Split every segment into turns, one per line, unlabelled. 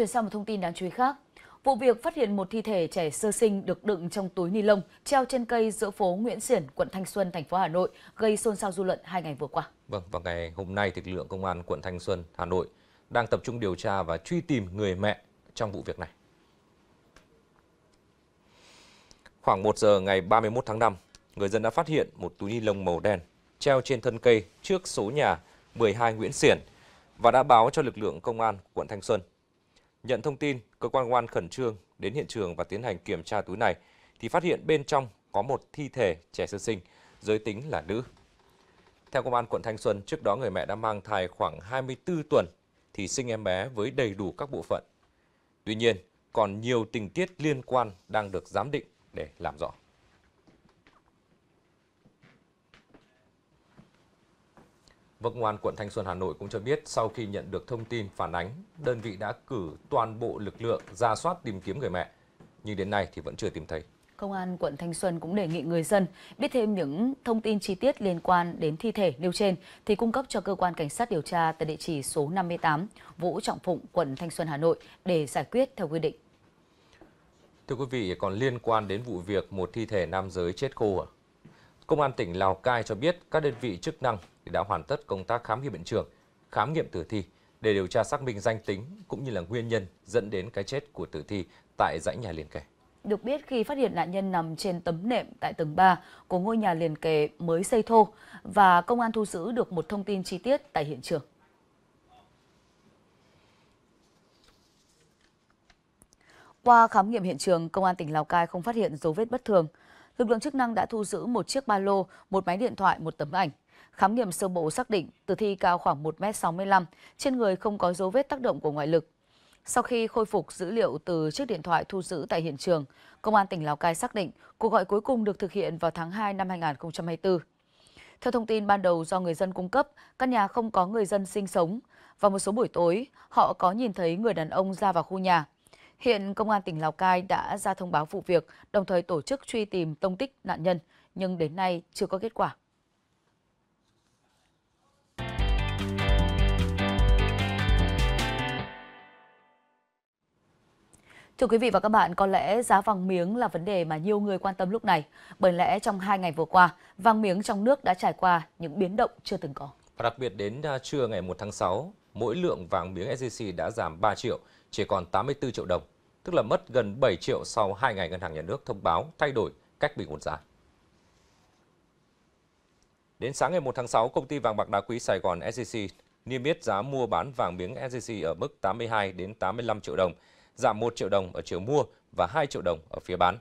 Chuyển sang một thông tin đáng chú ý khác. Vụ việc phát hiện một thi thể trẻ sơ sinh được đựng trong túi ni lông treo trên cây giữa phố Nguyễn Xiển, quận Thanh Xuân, thành phố Hà Nội gây xôn xao dư luận hai ngày vừa qua.
Vâng, vào ngày hôm nay, lực lượng công an quận Thanh Xuân, Hà Nội đang tập trung điều tra và truy tìm người mẹ trong vụ việc này. Khoảng 1 giờ ngày 31 tháng 5, người dân đã phát hiện một túi ni lông màu đen treo trên thân cây trước số nhà 12 Nguyễn Xiển và đã báo cho lực lượng công an quận Thanh Xuân Nhận thông tin, cơ quan công an khẩn trương đến hiện trường và tiến hành kiểm tra túi này thì phát hiện bên trong có một thi thể trẻ sơ sinh, giới tính là nữ. Theo công an quận Thanh Xuân, trước đó người mẹ đã mang thai khoảng 24 tuần thì sinh em bé với đầy đủ các bộ phận. Tuy nhiên, còn nhiều tình tiết liên quan đang được giám định để làm rõ. Và Công an quận Thanh Xuân Hà Nội cũng cho biết sau khi nhận được thông tin phản ánh, đơn vị đã cử toàn bộ lực lượng ra soát tìm kiếm người mẹ. Nhưng đến nay thì vẫn chưa tìm thấy.
Công an quận Thanh Xuân cũng đề nghị người dân biết thêm những thông tin chi tiết liên quan đến thi thể nêu trên thì cung cấp cho cơ quan cảnh sát điều tra tại địa chỉ số 58 Vũ Trọng Phụng, quận Thanh Xuân, Hà Nội để giải quyết theo quy định.
Thưa quý vị, còn liên quan đến vụ việc một thi thể nam giới chết khô ở à? Công an tỉnh Lào Cai cho biết các đơn vị chức năng đã hoàn tất công tác khám nghiệm hiện trường, khám nghiệm tử thi để điều tra xác minh danh tính cũng như là nguyên nhân dẫn đến cái chết của tử thi tại dãy nhà liền kề.
Được biết khi phát hiện nạn nhân nằm trên tấm nệm tại tầng 3 của ngôi nhà liền kề mới xây thô và công an thu giữ được một thông tin chi tiết tại hiện trường. Qua khám nghiệm hiện trường, công an tỉnh Lào Cai không phát hiện dấu vết bất thường lực lượng chức năng đã thu giữ một chiếc ba lô, một máy điện thoại, một tấm ảnh. Khám nghiệm sơ bộ xác định tử thi cao khoảng 1m65, trên người không có dấu vết tác động của ngoại lực. Sau khi khôi phục dữ liệu từ chiếc điện thoại thu giữ tại hiện trường, Công an tỉnh Lào Cai xác định cuộc gọi cuối cùng được thực hiện vào tháng 2 năm 2024. Theo thông tin ban đầu do người dân cung cấp, căn nhà không có người dân sinh sống. Vào một số buổi tối, họ có nhìn thấy người đàn ông ra vào khu nhà. Hiện Công an tỉnh Lào Cai đã ra thông báo vụ việc, đồng thời tổ chức truy tìm tông tích nạn nhân, nhưng đến nay chưa có kết quả. Thưa quý vị và các bạn, có lẽ giá vàng miếng là vấn đề mà nhiều người quan tâm lúc này. Bởi lẽ trong hai ngày vừa qua, vàng miếng trong nước đã trải qua những biến động chưa từng có.
Và đặc biệt đến à, trưa ngày 1 tháng 6, mỗi lượng vàng miếng SJC đã giảm 3 triệu, chỉ còn 84 triệu đồng, tức là mất gần 7 triệu sau 2 ngày Ngân hàng Nhà nước thông báo thay đổi cách bình ổn giá. Đến sáng ngày 1 tháng 6, công ty vàng bạc đá quý Sài Gòn SJC niêm yết giá mua bán vàng miếng SJC ở mức 82 đến 85 triệu đồng, giảm 1 triệu đồng ở chiều mua và 2 triệu đồng ở phía bán.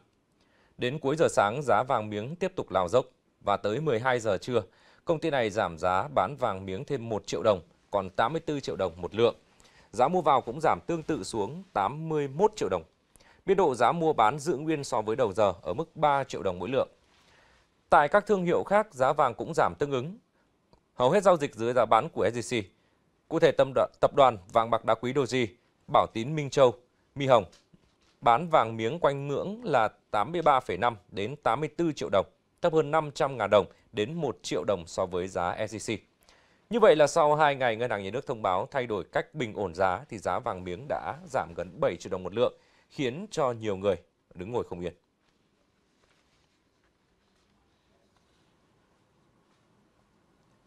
Đến cuối giờ sáng, giá vàng miếng tiếp tục lao dốc và tới 12 giờ trưa, công ty này giảm giá bán vàng miếng thêm 1 triệu đồng còn 84 triệu đồng một lượng. Giá mua vào cũng giảm tương tự xuống 81 triệu đồng. Biên độ giá mua bán giữ nguyên so với đầu giờ ở mức 3 triệu đồng mỗi lượng. Tại các thương hiệu khác, giá vàng cũng giảm tương ứng. Hầu hết giao dịch dưới giá bán của SJC. Cụ thể tâm đoạn, tập đoàn vàng bạc đá quý Doji, Bảo Tín Minh Châu, Mi Hồng bán vàng miếng quanh ngưỡng là 83,5 đến 84 triệu đồng, thấp hơn 500.000 đồng đến 1 triệu đồng so với giá SJC. Như vậy là sau 2 ngày Ngân hàng Nhà nước thông báo thay đổi cách bình ổn giá thì giá vàng miếng đã giảm gần 7 triệu đồng một lượng, khiến cho nhiều người đứng ngồi không yên.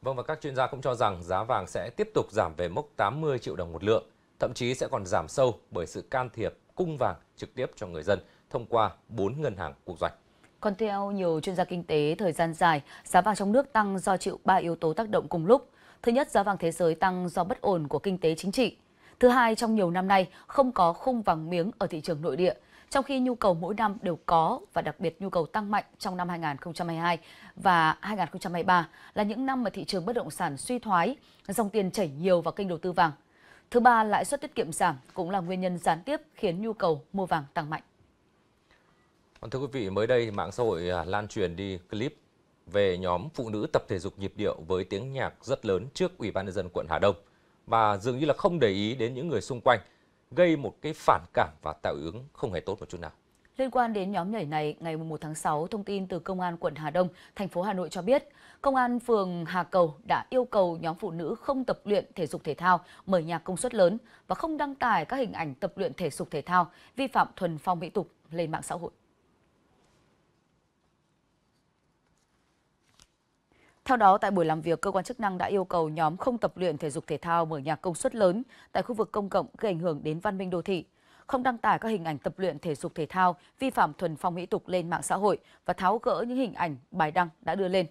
Vâng và các chuyên gia cũng cho rằng giá vàng sẽ tiếp tục giảm về mốc 80 triệu đồng một lượng, thậm chí sẽ còn giảm sâu bởi sự can thiệp cung vàng trực tiếp cho người dân thông qua 4 ngân hàng quốc doanh. Còn
theo nhiều chuyên gia kinh tế, thời gian dài, giá vàng trong nước tăng do chịu 3 yếu tố tác động cùng lúc – Thứ nhất, giá vàng thế giới tăng do bất ổn của kinh tế chính trị. Thứ hai, trong nhiều năm nay không có khung vàng miếng ở thị trường nội địa, trong khi nhu cầu mỗi năm đều có và đặc biệt nhu cầu tăng mạnh trong năm 2022 và 2023 là những năm mà thị trường bất động sản suy thoái, dòng tiền chảy nhiều vào kênh đầu tư vàng. Thứ ba, lãi suất tiết kiệm giảm cũng là nguyên nhân gián tiếp khiến nhu cầu mua vàng tăng mạnh.
Vâng, thưa quý vị, mới đây mạng xã hội à, lan truyền đi clip về nhóm phụ nữ tập thể dục nhịp điệu với tiếng nhạc rất lớn trước Ủy ban nhân dân quận Hà Đông và dường như là không để ý đến những người xung quanh, gây một cái phản cảm và tạo ứng không hề tốt một chút nào.
Liên quan đến nhóm nhảy này, ngày 1 tháng 6, thông tin từ Công an quận Hà Đông, thành phố Hà Nội cho biết, Công an phường Hà Cầu đã yêu cầu nhóm phụ nữ không tập luyện thể dục thể thao, mở nhạc công suất lớn và không đăng tải các hình ảnh tập luyện thể dục thể thao, vi phạm thuần phong mỹ tục lên mạng xã hội. Theo đó, tại buổi làm việc, cơ quan chức năng đã yêu cầu nhóm không tập luyện thể dục thể thao mở nhạc công suất lớn tại khu vực công cộng gây ảnh hưởng đến văn minh đô thị, không đăng tải các hình ảnh tập luyện thể dục thể thao vi phạm thuần phong mỹ tục lên mạng xã hội và tháo gỡ những hình ảnh bài đăng đã đưa lên.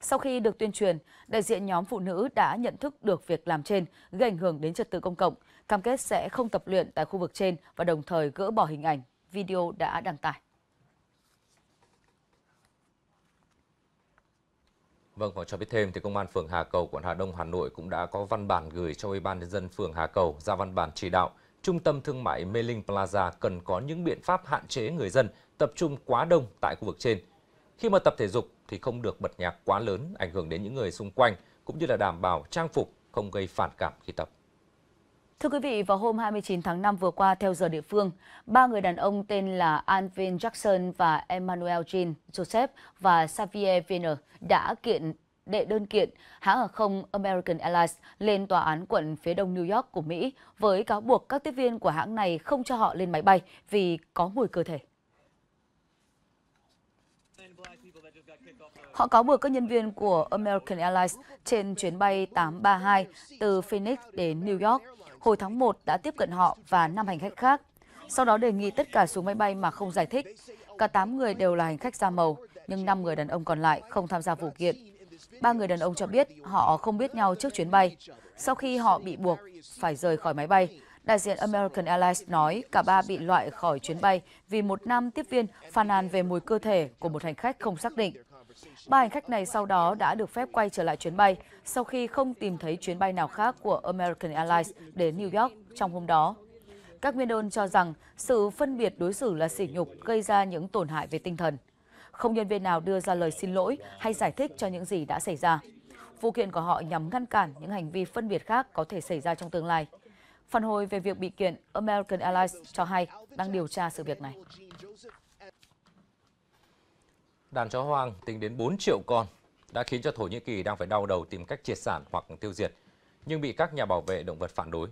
Sau khi được tuyên truyền, đại diện nhóm phụ nữ đã nhận thức được việc làm trên gây ảnh hưởng đến trật tự công cộng, cam kết sẽ không tập luyện tại khu vực trên và đồng thời gỡ bỏ hình ảnh, video đã đăng tải.
Vâng, và cho biết thêm thì công an phường Hà Cầu, quận Hà Đông, Hà Nội cũng đã có văn bản gửi cho Ủy ban nhân dân phường Hà Cầu ra văn bản chỉ đạo trung tâm thương mại Mê Linh Plaza cần có những biện pháp hạn chế người dân tập trung quá đông tại khu vực trên. Khi mà tập thể dục thì không được bật nhạc quá lớn ảnh hưởng đến những người xung quanh cũng như là đảm bảo trang phục không gây phản cảm khi tập.
Thưa quý vị, vào hôm 29 tháng 5 vừa qua theo giờ địa phương, ba người đàn ông tên là Alvin Jackson và Emmanuel Jean Joseph và Xavier Viner đã kiện đệ đơn kiện hãng hàng không American Airlines lên tòa án quận phía đông New York của Mỹ với cáo buộc các tiếp viên của hãng này không cho họ lên máy bay vì có mùi cơ thể. Họ cáo buộc các nhân viên của American Airlines trên chuyến bay 832 từ Phoenix đến New York hồi tháng 1 đã tiếp cận họ và 5 hành khách khác. Sau đó đề nghị tất cả xuống máy bay mà không giải thích. Cả 8 người đều là hành khách da màu, nhưng 5 người đàn ông còn lại không tham gia vụ kiện. Ba người đàn ông cho biết họ không biết nhau trước chuyến bay. Sau khi họ bị buộc phải rời khỏi máy bay, đại diện American Airlines nói cả ba bị loại khỏi chuyến bay vì một nam tiếp viên phàn nàn về mùi cơ thể của một hành khách không xác định. Ba hành khách này sau đó đã được phép quay trở lại chuyến bay sau khi không tìm thấy chuyến bay nào khác của American Airlines đến New York trong hôm đó. Các nguyên đơn cho rằng sự phân biệt đối xử là sỉ nhục gây ra những tổn hại về tinh thần. Không nhân viên nào đưa ra lời xin lỗi hay giải thích cho những gì đã xảy ra. Vụ kiện của họ nhằm ngăn cản những hành vi phân biệt khác có thể xảy ra trong tương lai. Phản hồi về việc bị kiện, American Airlines cho hay đang điều tra sự việc này.
Đàn chó hoang tính đến 4 triệu con đã khiến cho Thổ Nhĩ Kỳ đang phải đau đầu tìm cách triệt sản hoặc tiêu diệt, nhưng bị các nhà bảo vệ động vật phản đối.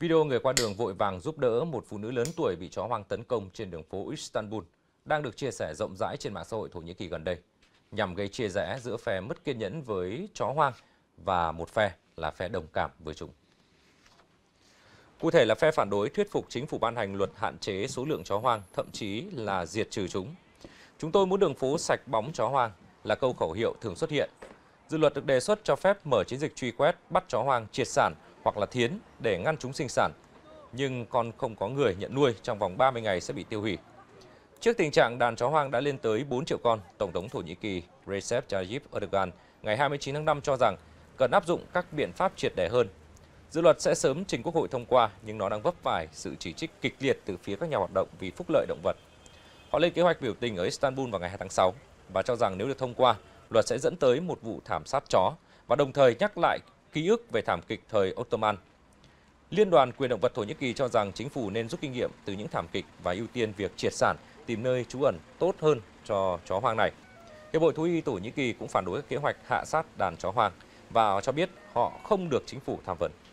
Video người qua đường vội vàng giúp đỡ một phụ nữ lớn tuổi bị chó hoang tấn công trên đường phố Istanbul đang được chia sẻ rộng rãi trên mạng xã hội Thổ Nhĩ Kỳ gần đây, nhằm gây chia rẽ giữa phe mất kiên nhẫn với chó hoang và một phe là phe đồng cảm với chúng. Cụ thể là phe phản đối thuyết phục chính phủ ban hành luật hạn chế số lượng chó hoang, thậm chí là diệt trừ chúng Chúng tôi muốn đường phố sạch bóng chó hoang là câu khẩu hiệu thường xuất hiện. Dự luật được đề xuất cho phép mở chiến dịch truy quét, bắt chó hoang, triệt sản hoặc là thiến để ngăn chúng sinh sản. Nhưng con không có người nhận nuôi trong vòng 30 ngày sẽ bị tiêu hủy. Trước tình trạng đàn chó hoang đã lên tới 4 triệu con, Tổng thống Thổ Nhĩ Kỳ Recep Tayyip Erdogan ngày 29 tháng 5 cho rằng cần áp dụng các biện pháp triệt để hơn. Dự luật sẽ sớm trình Quốc hội thông qua nhưng nó đang vấp phải sự chỉ trích kịch liệt từ phía các nhà hoạt động vì phúc lợi động vật. Họ lên kế hoạch biểu tình ở Istanbul vào ngày 2 tháng 6 và cho rằng nếu được thông qua, luật sẽ dẫn tới một vụ thảm sát chó và đồng thời nhắc lại ký ức về thảm kịch thời Ottoman. Liên đoàn quyền động vật Thổ Nhĩ Kỳ cho rằng chính phủ nên rút kinh nghiệm từ những thảm kịch và ưu tiên việc triệt sản, tìm nơi trú ẩn tốt hơn cho chó hoang này. Hiệp hội thú y Thổ Nhĩ Kỳ cũng phản đối kế hoạch hạ sát đàn chó hoang và cho biết họ không được chính phủ tham vấn.